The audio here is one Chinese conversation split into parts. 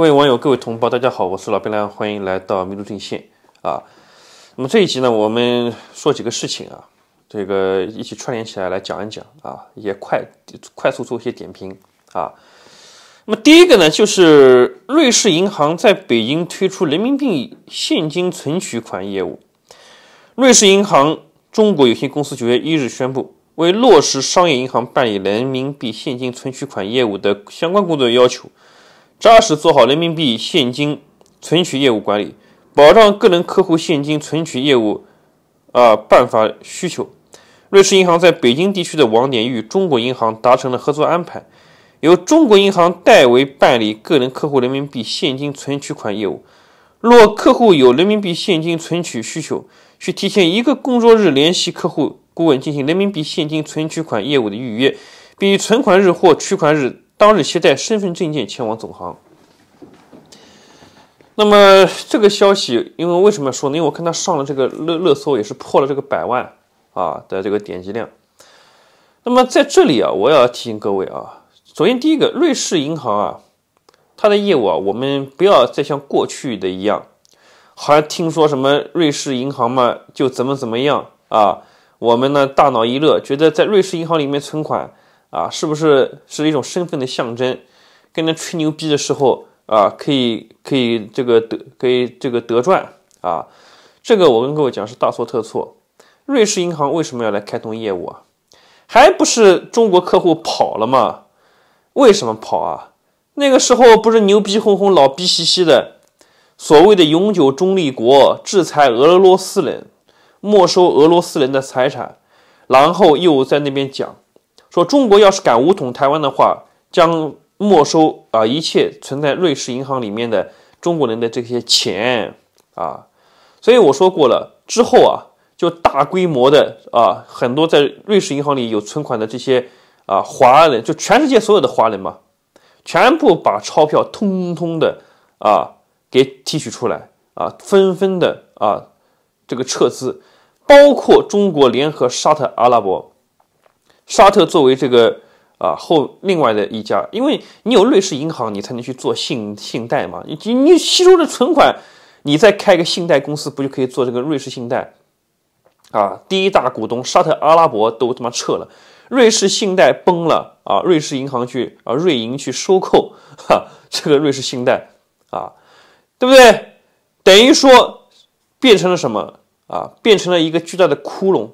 各位网友，各位同胞，大家好，我是老白亮，欢迎来到民族定线啊。那么这一集呢，我们说几个事情啊，这个一起串联起来来讲一讲啊，也快快速做一些点评啊。那么第一个呢，就是瑞士银行在北京推出人民币现金存取款业务。瑞士银行中国有限公司九月一日宣布，为落实商业银行办理人民币现金存取款业务的相关工作要求。扎实做好人民币现金存取业务管理，保障个人客户现金存取业务啊办法需求。瑞士银行在北京地区的网点与中国银行达成了合作安排，由中国银行代为办理个人客户人民币现金存取款业务。若客户有人民币现金存取需求，需提前一个工作日联系客户顾问进行人民币现金存取款业务的预约，并于存款日或取款日。当日携带身份证件前往总行。那么这个消息，因为为什么说呢？因为我看他上了这个热热搜，也是破了这个百万啊的这个点击量。那么在这里啊，我要提醒各位啊，首先第一个，瑞士银行啊，它的业务啊，我们不要再像过去的一样，好像听说什么瑞士银行嘛，就怎么怎么样啊。我们呢，大脑一热，觉得在瑞士银行里面存款。啊，是不是是一种身份的象征？跟人吹牛逼的时候啊，可以可以这个得可以这个得赚啊。这个我跟各位讲是大错特错。瑞士银行为什么要来开通业务啊？还不是中国客户跑了嘛？为什么跑啊？那个时候不是牛逼哄哄、老逼兮兮的，所谓的永久中立国，制裁俄罗斯人，没收俄罗斯人的财产，然后又在那边讲。说中国要是敢武统台湾的话，将没收啊一切存在瑞士银行里面的中国人的这些钱啊，所以我说过了之后啊，就大规模的啊，很多在瑞士银行里有存款的这些啊华人，就全世界所有的华人嘛，全部把钞票通通的啊给提取出来啊，纷纷的啊这个撤资，包括中国联合沙特阿拉伯。沙特作为这个啊后另外的一家，因为你有瑞士银行，你才能去做信信贷嘛。你你吸收的存款，你再开个信贷公司，不就可以做这个瑞士信贷啊？第一大股东沙特阿拉伯都他妈撤了，瑞士信贷崩了啊！瑞士银行去啊，瑞银去收购 哈这个瑞士信贷啊，对不对？等于说变成了什么啊？变成了一个巨大的窟窿。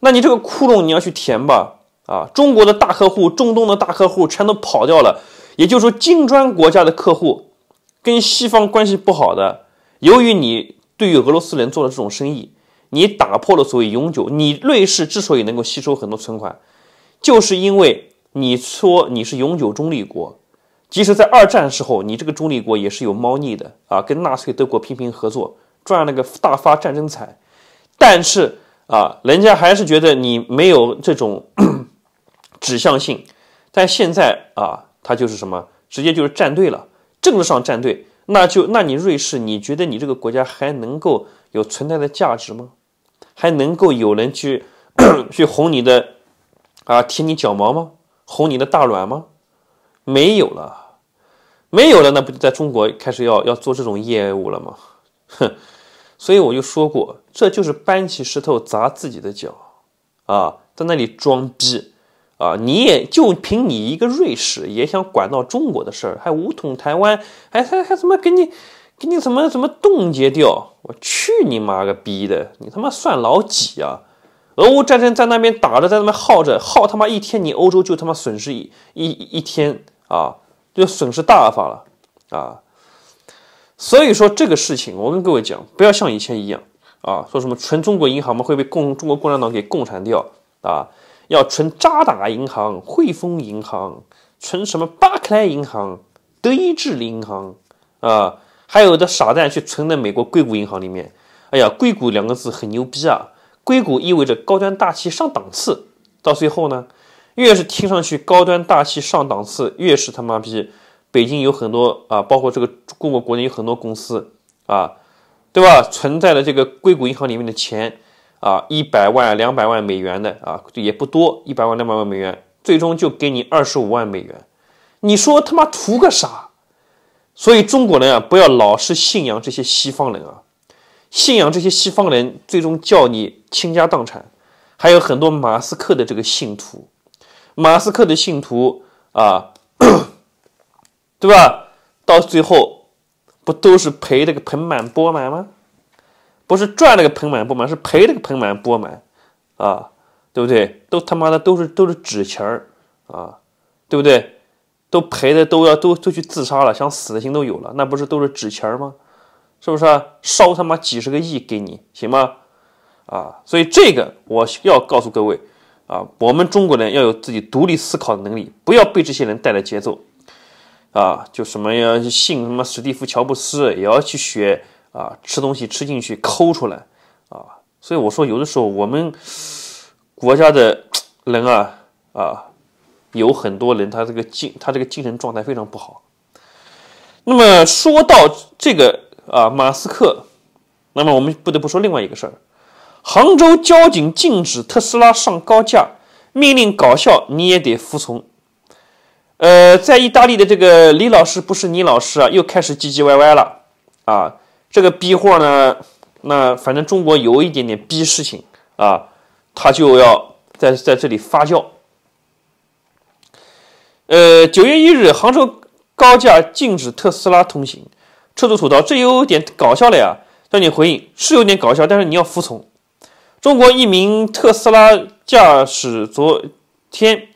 那你这个窟窿你要去填吧？啊，中国的大客户、中东的大客户全都跑掉了。也就是说，金砖国家的客户跟西方关系不好的，由于你对于俄罗斯人做的这种生意，你打破了所谓永久。你瑞士之所以能够吸收很多存款，就是因为你说你是永久中立国，即使在二战时候，你这个中立国也是有猫腻的啊，跟纳粹德国频频合作，赚了个大发战争财。但是啊，人家还是觉得你没有这种。指向性，但现在啊，他就是什么，直接就是站队了，政治上站队，那就那你瑞士，你觉得你这个国家还能够有存在的价值吗？还能够有人去 去哄你的啊，舔你脚毛吗？哄你的大卵吗？没有了，没有了，那不就在中国开始要要做这种业务了吗？哼，所以我就说过，这就是搬起石头砸自己的脚啊，在那里装逼。啊，你也就凭你一个瑞士也想管到中国的事儿，还武统台湾，还还还怎么给你给你怎么怎么冻结掉？我去你妈个逼的！你他妈算老几啊？俄乌战争在那边打着，在那边耗着，耗他妈一天，你欧洲就他妈损失一一一天啊，就损失大发了啊！所以说这个事情，我跟各位讲，不要像以前一样啊，说什么全中国银行会被共中国共产党给共产掉啊！要存渣打银行、汇丰银行，存什么巴克莱银行、德意志银行啊？还有的傻蛋去存在美国硅谷银行里面。哎呀，硅谷两个字很牛逼啊！硅谷意味着高端大气上档次。到最后呢，越是听上去高端大气上档次，越是他妈逼。北京有很多啊，包括这个中国国内有很多公司啊，对吧？存在的这个硅谷银行里面的钱。啊，一百万、两百万美元的啊，也不多，一百万、两百万美元，最终就给你二十五万美元。你说他妈图个啥？所以中国人啊，不要老是信仰这些西方人啊，信仰这些西方人，最终叫你倾家荡产。还有很多马斯克的这个信徒，马斯克的信徒啊，对吧？到最后不都是赔了个盆满钵满吗？不是赚了个盆满钵满，是赔了个盆满钵满，啊，对不对？都他妈的都是都是纸钱儿，啊，对不对？都赔的都要都都去自杀了，想死的心都有了，那不是都是纸钱儿吗？是不是？烧他妈几十个亿给你行吗？啊，所以这个我要告诉各位，啊，我们中国人要有自己独立思考的能力，不要被这些人带来节奏，啊，就什么呀，信什么史蒂夫乔布斯也要去学。啊，吃东西吃进去，抠出来啊！所以我说，有的时候我们国家的人啊啊，有很多人他这个精他这个精神状态非常不好。那么说到这个啊，马斯克，那么我们不得不说另外一个事儿：杭州交警禁止特斯拉上高架，命令搞笑，你也得服从。呃，在意大利的这个李老师不是你老师啊，又开始唧唧歪歪了啊！这个逼货呢？那反正中国有一点点逼事情啊，他就要在在这里发酵。呃，九月一日，杭州高架禁止特斯拉通行，车主吐槽这有点搞笑了呀。交警回应是有点搞笑，但是你要服从。中国一名特斯拉驾驶昨天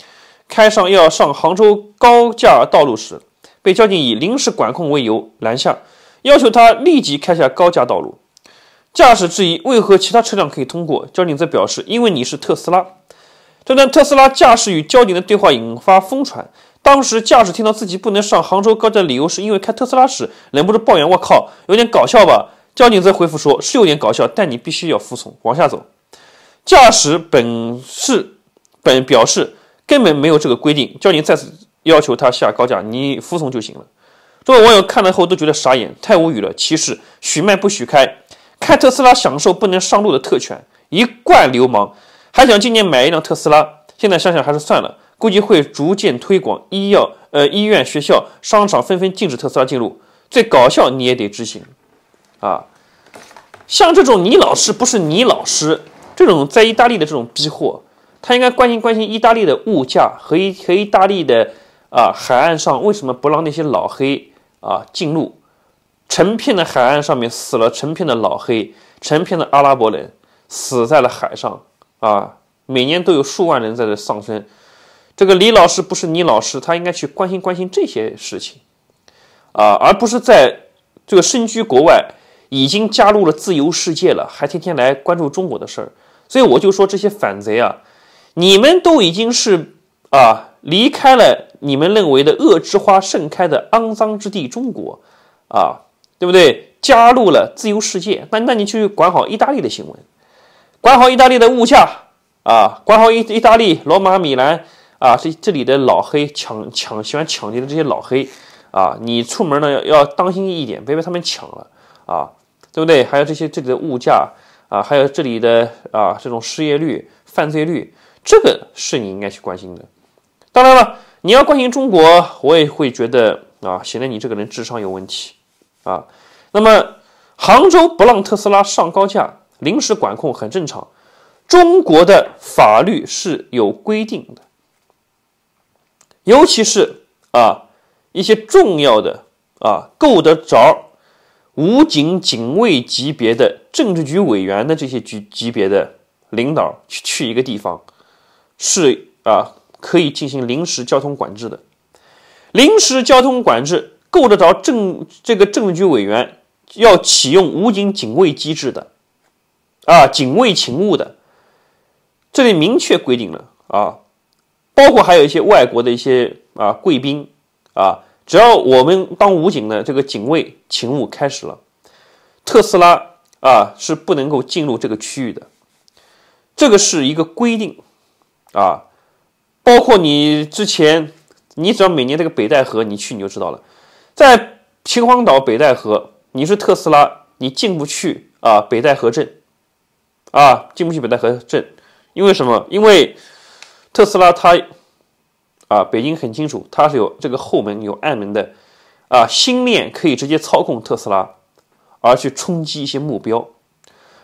开上要上杭州高架道路时，被交警以临时管控为由拦下。要求他立即开下高架道路，驾驶质疑为何其他车辆可以通过，交警则表示因为你是特斯拉。这段特斯拉驾驶与交警的对话引发疯传。当时驾驶听到自己不能上杭州高架的理由是因为开特斯拉时，忍不住抱怨：“我靠，有点搞笑吧？”交警则回复说：“是有点搞笑，但你必须要服从，往下走。”驾驶本是本表示根本没有这个规定，交警再次要求他下高架，你服从就行了。这位网友看了后都觉得傻眼，太无语了。其实许卖不许开，开特斯拉享受不能上路的特权，一贯流氓，还想今年买一辆特斯拉，现在想想还是算了。估计会逐渐推广，医药、呃医院、学校、商场纷纷禁止特斯拉进入。最搞笑，你也得执行啊！像这种你老师不是你老师，这种在意大利的这种逼货，他应该关心关心意大利的物价和意和意大利的。啊，海岸上为什么不让那些老黑啊进入？成片的海岸上面死了成片的老黑，成片的阿拉伯人死在了海上啊！每年都有数万人在这丧生。这个李老师不是你老师，他应该去关心关心这些事情啊，而不是在这个身居国外，已经加入了自由世界了，还天天来关注中国的事儿。所以我就说这些反贼啊，你们都已经是。啊，离开了你们认为的恶之花盛开的肮脏之地中国，啊，对不对？加入了自由世界，那那你去管好意大利的新闻，管好意大利的物价啊，管好意意大利罗马米兰啊，这这里的老黑抢抢喜欢抢劫的这些老黑啊，你出门呢要要当心一点，别被他们抢了啊，对不对？还有这些这里的物价啊，还有这里的啊这种失业率、犯罪率，这个是你应该去关心的。当然了，你要关心中国，我也会觉得啊，显得你这个人智商有问题啊。那么，杭州不让特斯拉上高架，临时管控很正常。中国的法律是有规定的，尤其是啊一些重要的啊够得着武警警卫级别的政治局委员的这些局级别的领导去去一个地方，是啊。可以进行临时交通管制的，临时交通管制够得着政这个政治局委员要启用武警警卫机制的，啊，警卫勤务的，这里明确规定了啊，包括还有一些外国的一些啊贵宾啊，只要我们当武警的这个警卫勤务开始了，特斯拉啊是不能够进入这个区域的，这个是一个规定啊。包括你之前，你只要每年这个北戴河你去，你就知道了。在秦皇岛北戴河，你是特斯拉，你进不去啊！北戴河镇啊，进不去北戴河镇，因为什么？因为特斯拉它啊，北京很清楚，它是有这个后门、有暗门的啊。心链可以直接操控特斯拉，而去冲击一些目标。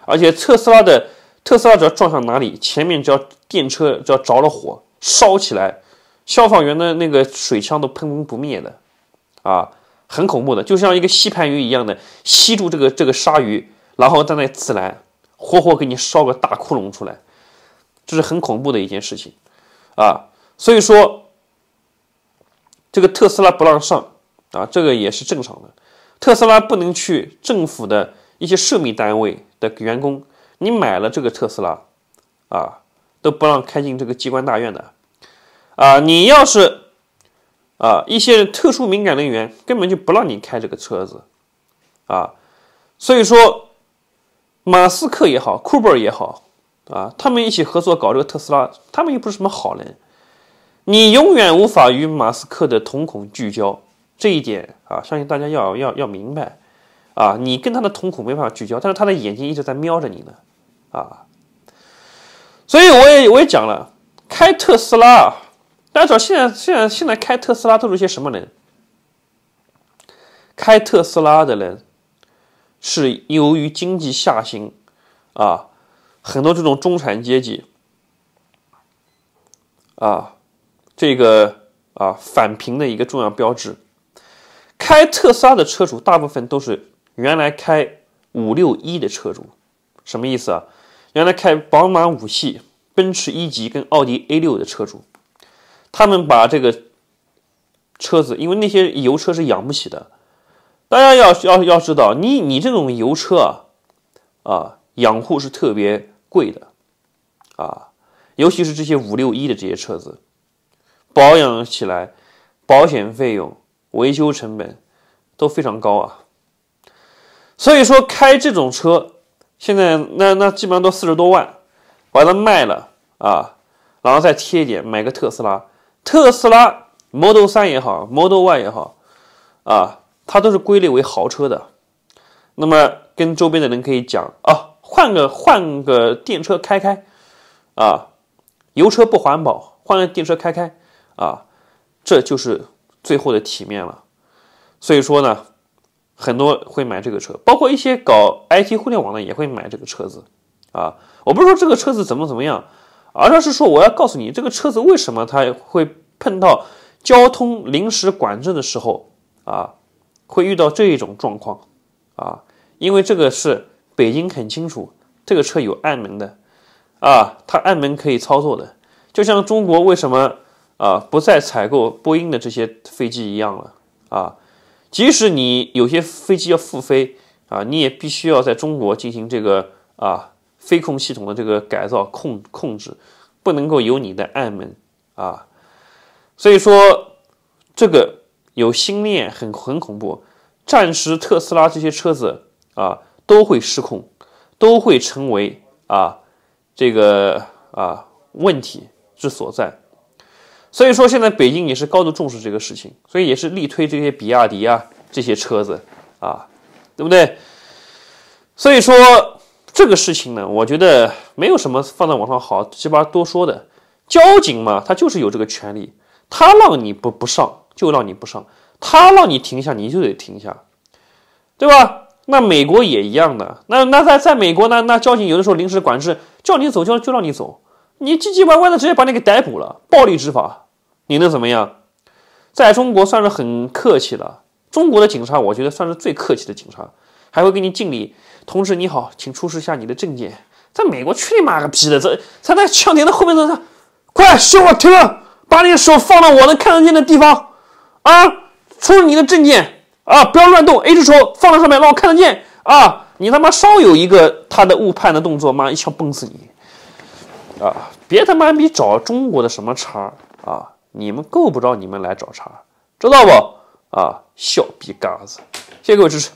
而且特斯拉的特斯拉只要撞向哪里，前面只要电车只要着了火。烧起来，消防员的那个水枪都喷不灭的，啊，很恐怖的，就像一个吸盘鱼一样的吸住这个这个鲨鱼，然后在那自燃，活活给你烧个大窟窿出来，这是很恐怖的一件事情，啊，所以说这个特斯拉不让上啊，这个也是正常的，特斯拉不能去政府的一些涉密单位的员工，你买了这个特斯拉，啊，都不让开进这个机关大院的。啊，你要是啊，一些特殊敏感人员根本就不让你开这个车子，啊，所以说马斯克也好，库伯也好，啊，他们一起合作搞这个特斯拉，他们又不是什么好人，你永远无法与马斯克的瞳孔聚焦，这一点啊，相信大家要要要明白，啊，你跟他的瞳孔没办法聚焦，但是他的眼睛一直在瞄着你呢，啊，所以我也我也讲了，开特斯拉。大家知道现在现在现在开特斯拉都是些什么人？开特斯拉的人是由于经济下行，啊，很多这种中产阶级，啊，这个啊反贫的一个重要标志。开特斯拉的车主大部分都是原来开五六一的车主，什么意思啊？原来开宝马五系、奔驰一级跟奥迪 A 六的车主。他们把这个车子，因为那些油车是养不起的。大家要要要知道，你你这种油车啊啊，养护是特别贵的啊，尤其是这些五六一的这些车子，保养起来、保险费用、维修成本都非常高啊。所以说开这种车，现在那那基本上都四十多万，把它卖了啊，然后再贴一点买个特斯拉。特斯拉 Model 三也好，Model Y 也好，啊，它都是归类为豪车的。那么跟周边的人可以讲啊，换个换个电车开开，啊，油车不环保，换个电车开开，啊，这就是最后的体面了。所以说呢，很多会买这个车，包括一些搞 IT 互联网的也会买这个车子，啊，我不是说这个车子怎么怎么样。而是说，我要告诉你，这个车子为什么它会碰到交通临时管制的时候啊，会遇到这一种状况啊？因为这个是北京很清楚，这个车有暗门的啊，它暗门可以操作的。就像中国为什么啊不再采购波音的这些飞机一样了啊？即使你有些飞机要复飞啊，你也必须要在中国进行这个啊。飞控系统的这个改造控控制不能够有你的暗门啊，所以说这个有心念很很恐怖，暂时特斯拉这些车子啊都会失控，都会成为啊这个啊问题之所在，所以说现在北京也是高度重视这个事情，所以也是力推这些比亚迪啊这些车子啊，对不对？所以说。这个事情呢，我觉得没有什么放在网上好鸡巴多说的。交警嘛，他就是有这个权利，他让你不不上就让你不上，他让你停下你就得停下，对吧？那美国也一样的。那那在在美国呢，那交警有的时候临时管制，叫你走就就让你走，你唧唧歪歪的直接把你给逮捕了，暴力执法，你能怎么样？在中国算是很客气了。中国的警察我觉得算是最客气的警察，还会给你敬礼。同志你好，请出示一下你的证件。在美国去你妈个逼的！这他在枪点的后面，他快，小伙停了，把你的手放到我能看得见的地方啊！出示你的证件啊！不要乱动，一只手放在上面，让我看得见啊！你他妈稍有一个他的误判的动作，妈一枪崩死你！啊！别他妈逼找中国的什么茬啊！你们够不着，你们来找茬，知道不？啊！小逼嘎子，谢谢各位支持。